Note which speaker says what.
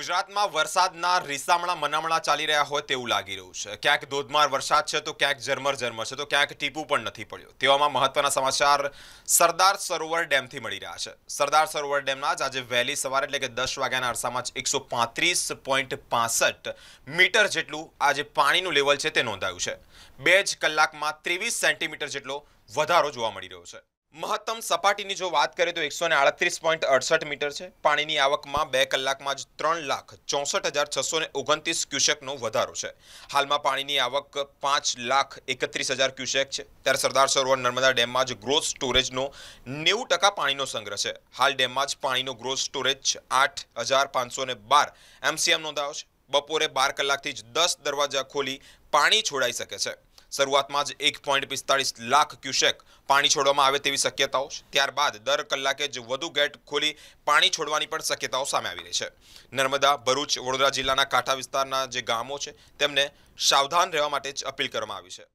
Speaker 1: ગુજરાતમાં વરસાદના રીસામણા મનામણા ચાલી રહ્યા હોય તેવું લાગી રહ્યું છે ક્યાંક ધોધમાર વરસાદ છે તો ક્યાંક ઝરમર ઝરમર છે તો ક્યાંક ટીપું પણ નથી પડ્યું તેવામાં મહત્વના સમાચાર સરદાર સરોવર ડેમથી મળી રહ્યા છે સરદાર સરોવર ડેમના જ આજે વહેલી સવારે એટલે કે દસ વાગ્યાના અરસામાં જ એકસો મીટર જેટલું આજે પાણીનું લેવલ છે તે નોંધાયું છે બે જ કલાકમાં ત્રેવીસ સેન્ટીમીટર જેટલો વધારો જોવા મળી રહ્યો છે મહત્તમ સપાટીની જો વાત કરીએ તો એકસો આડત્રીસ પોઈન્ટ અડસઠ મીટર છે પાણીની આવકમાં બે કલાકમાં જ ત્રણ લાખ ચોસઠ હજાર છસો ને ઓગણત્રીસ ક્યુસેકનો વધારો છે હાલમાં પાણીની આવક પાંચ લાખ એકત્રીસ હજાર ક્યુસેક છે ત્યારે સરદાર સરોવર નર્મદા ડેમમાં જ ગ્રોથ સ્ટોરેજનો નેવું ટકા પાણીનો સંગ્રહ છે હાલ ડેમમાં જ પાણીનો ગ્રોથ સ્ટોરેજ આઠ હજાર પાંચસો ને બાર એમસીએમ નોંધાયો છે બપોરે બાર કલાકથી જ દસ દરવાજા ખોલી પાણી છોડાઈ શકે છે શરૂઆતમાં જ એક પોઈન્ટ પિસ્તાળીસ લાખ ક્યુસેક પાણી છોડવામાં આવે તેવી શક્યતાઓ છે ત્યારબાદ દર કલાકે જ વધુ ગેટ ખોલી પાણી છોડવાની પણ શક્યતાઓ સામે આવી રહી છે નર્મદા ભરૂચ વડોદરા જિલ્લાના કાંઠા વિસ્તારના જે ગામો છે તેમને સાવધાન રહેવા માટે જ અપીલ કરવામાં આવી છે